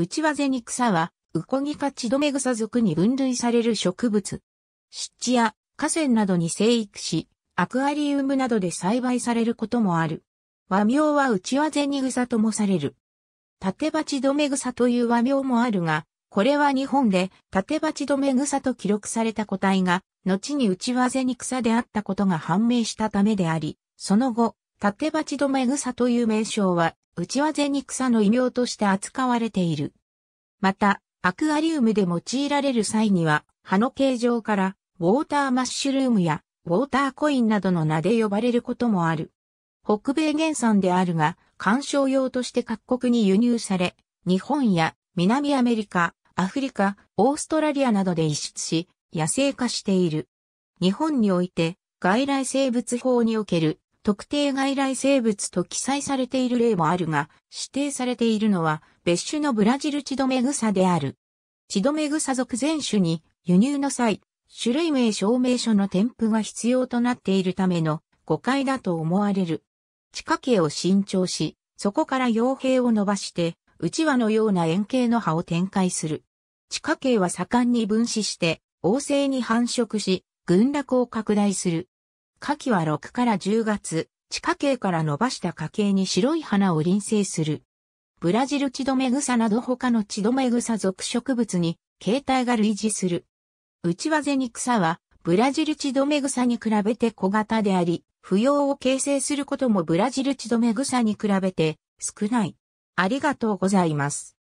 内輪ゼニ草は、ウコギかチドメグサ属に分類される植物。湿地や河川などに生育し、アクアリウムなどで栽培されることもある。和名は内輪ゼニ草ともされる。縦鉢止め草という和名もあるが、これは日本で縦鉢止め草と記録された個体が、後に内輪ゼニ草であったことが判明したためであり、その後、縦鉢止め草という名称は内輪ゼニクサの異名として扱われている。また、アクアリウムで用いられる際には、葉の形状から、ウォーターマッシュルームや、ウォーターコインなどの名で呼ばれることもある。北米原産であるが、観賞用として各国に輸入され、日本や南アメリカ、アフリカ、オーストラリアなどで輸出し、野生化している。日本において、外来生物法における特定外来生物と記載されている例もあるが、指定されているのは別種のブラジルチドメグサである。チドメグサ属全種に輸入の際、種類名証明書の添付が必要となっているための誤解だと思われる。地下茎を伸長し、そこから傭兵を伸ばして、うちわのような円形の葉を展開する。地下茎は盛んに分子して、旺盛に繁殖し、群落を拡大する。夏季は6から10月、地下茎から伸ばした花茎に白い花を輪生する。ブラジルチドメグサなど他のチドメグサ属植物に形態が類似する。内輪ゼニ草は、ブラジルチドメグサに比べて小型であり、不要を形成することもブラジルチドメグサに比べて少ない。ありがとうございます。